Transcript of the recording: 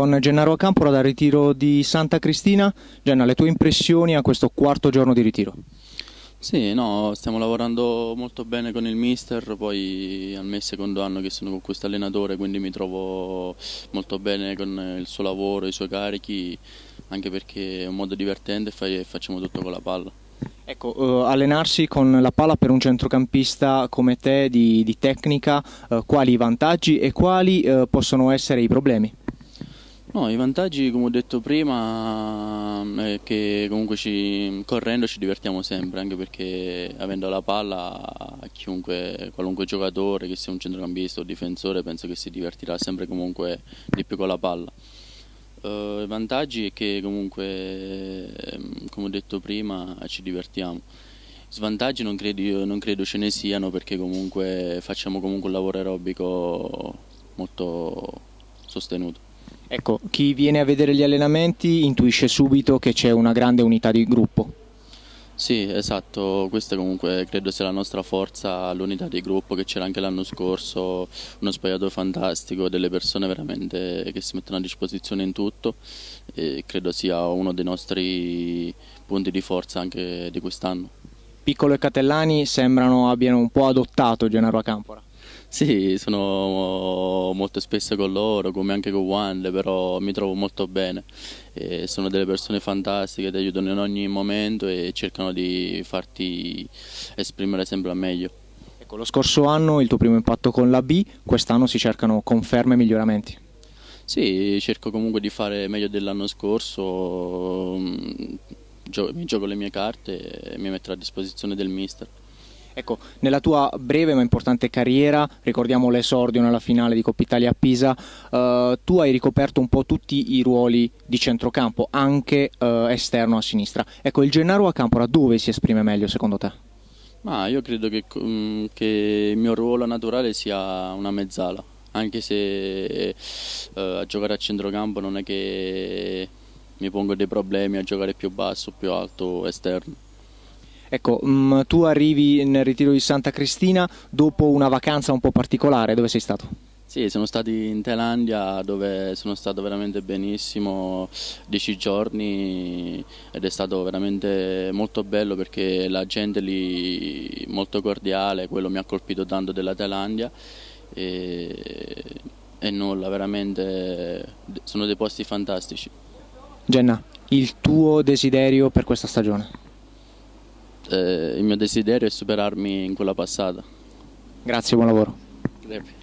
con Gennaro Campora dal ritiro di Santa Cristina. Genna, le tue impressioni a questo quarto giorno di ritiro? Sì, no, stiamo lavorando molto bene con il mister, poi al mio secondo anno che sono con questo allenatore, quindi mi trovo molto bene con il suo lavoro, i suoi carichi, anche perché è un modo divertente e facciamo tutto con la palla. Ecco, eh, allenarsi con la palla per un centrocampista come te di, di tecnica, eh, quali i vantaggi e quali eh, possono essere i problemi? No, i vantaggi come ho detto prima è che comunque ci, correndo ci divertiamo sempre, anche perché avendo la palla chiunque, qualunque giocatore, che sia un centrocampista o difensore, penso che si divertirà sempre comunque di più con la palla. Uh, I vantaggi è che comunque, ehm, come ho detto prima, ci divertiamo. Svantaggi non credo, non credo ce ne siano perché comunque facciamo comunque un lavoro aerobico molto sostenuto. Ecco, chi viene a vedere gli allenamenti intuisce subito che c'è una grande unità di gruppo. Sì, esatto, questa comunque credo sia la nostra forza, l'unità di gruppo che c'era anche l'anno scorso, uno spogliato fantastico, delle persone veramente che si mettono a disposizione in tutto e credo sia uno dei nostri punti di forza anche di quest'anno. Piccolo e Catellani sembrano abbiano un po' adottato Gennaro Acampora. Sì, sono molto spesso con loro, come anche con Wanda, però mi trovo molto bene. E sono delle persone fantastiche, ti aiutano in ogni momento e cercano di farti esprimere sempre al meglio. Ecco, lo scorso anno il tuo primo impatto con la B, quest'anno si cercano conferme e miglioramenti. Sì, cerco comunque di fare meglio dell'anno scorso, mm, mi gioco le mie carte e mi metto a disposizione del mister. Ecco, nella tua breve ma importante carriera, ricordiamo l'esordio nella finale di Coppa Italia a Pisa, eh, tu hai ricoperto un po' tutti i ruoli di centrocampo, anche eh, esterno a sinistra. Ecco, il Gennaro a Campora dove si esprime meglio secondo te? Ma io credo che, mm, che il mio ruolo naturale sia una mezzala, anche se eh, a giocare a centrocampo non è che mi pongo dei problemi a giocare più basso più alto esterno. Ecco, mh, mm, tu arrivi nel ritiro di Santa Cristina dopo una vacanza un po' particolare, dove sei stato? Sì, sono stato in Thailandia dove sono stato veramente benissimo, dieci giorni ed è stato veramente molto bello perché la gente lì molto cordiale, quello mi ha colpito tanto della Thailandia e, e nulla, veramente sono dei posti fantastici. Genna, il tuo desiderio per questa stagione? eh, il mio desiderio è superarmi in quella passata. Grazie, buon lavoro. Grazie.